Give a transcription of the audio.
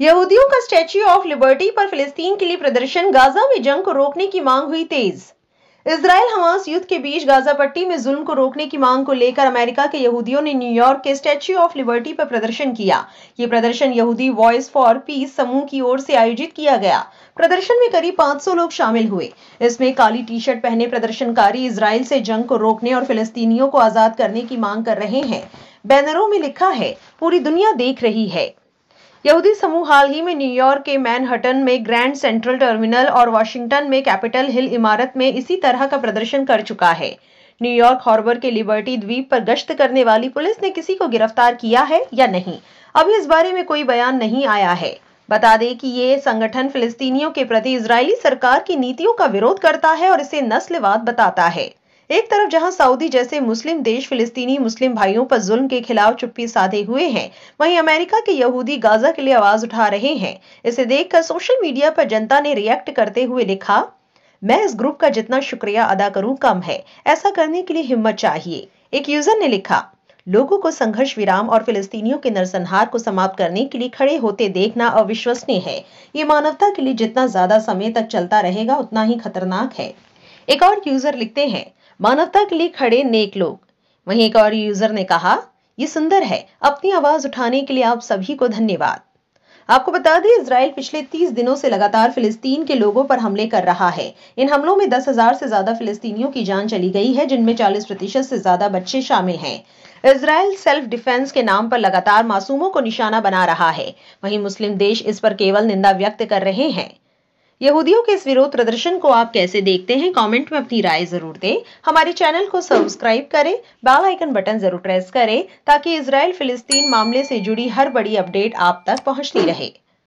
यहूदियों का statue of liberty पर फिलिस्तीन के लिए प्रदर्शन गाजा में जंग को रोकने की मांग हुई तेज इसराइल हमास युद्ध के बीच गाजा पट्टी में जुल्म को रोकने की मांग को लेकर अमेरिका के यहूदियों ने न्यूयॉर्क के स्टैच्यू ऑफ लिबर्टी पर प्रदर्शन किया ये प्रदर्शन यहूदी वॉइस फॉर पीस समूह की ओर से आयोजित किया गया प्रदर्शन में करीब 500 लोग शामिल हुए इसमें काली टी शर्ट पहने प्रदर्शनकारी इसराइल से जंग को रोकने और फिलिस्तीनियों को आजाद करने की मांग कर रहे हैं बैनरों में लिखा है पूरी दुनिया देख रही है यहूदी समूह हाल ही में न्यूयॉर्क के मैनहटन में ग्रैंड सेंट्रल टर्मिनल और वाशिंगटन में कैपिटल हिल इमारत में इसी तरह का प्रदर्शन कर चुका है न्यूयॉर्क हॉर्बर के लिबर्टी द्वीप पर गश्त करने वाली पुलिस ने किसी को गिरफ्तार किया है या नहीं अभी इस बारे में कोई बयान नहीं आया है बता दें कि ये संगठन फिलिस्तीनियों के प्रति इजरायली सरकार की नीतियों का विरोध करता है और इसे नस्लवाद बताता है एक तरफ जहां सऊदी जैसे मुस्लिम देश फिलिस्तीनी मुस्लिम भाइयों पर जुल्म के खिलाफ चुप्पी साधे हुए हैं वहीं अमेरिका के यहूदी गाजा के लिए आवाज उठा रहे हैं इसे देखकर सोशल मीडिया पर जनता ने रिएक्ट करते हुए लिखा मैं इस ग्रुप का जितना शुक्रिया अदा करूं कम है ऐसा करने के लिए हिम्मत चाहिए एक यूजर ने लिखा लोगों को संघर्ष विराम और फिलिस्तीनियों के नरसंहार को समाप्त करने के लिए खड़े होते देखना अविश्वसनीय है ये मानवता के लिए जितना ज्यादा समय तक चलता रहेगा उतना ही खतरनाक है एक और यूजर लिखते हैं मानवता के लिए खड़े नेक लोग वहीं एक और यूजर ने कहा ये सुंदर है अपनी आवाज उठाने के लिए आप सभी को धन्यवाद आपको बता दें इसराइल पिछले 30 दिनों से लगातार फिलिस्तीन के लोगों पर हमले कर रहा है इन हमलों में दस हजार से ज्यादा फिलिस्तीनियों की जान चली गई है जिनमें 40 प्रतिशत से ज्यादा बच्चे शामिल हैं इसराइल सेल्फ डिफेंस के नाम पर लगातार मासूमों को निशाना बना रहा है वहीं मुस्लिम देश इस पर केवल निंदा व्यक्त कर रहे हैं यहूदियों के इस विरोध प्रदर्शन को आप कैसे देखते हैं कमेंट में अपनी राय जरूर दें हमारे चैनल को सब्सक्राइब करें बेल आइकन बटन जरूर प्रेस करें ताकि इसराइल फिलिस्तीन मामले से जुड़ी हर बड़ी अपडेट आप तक पहुंचती रहे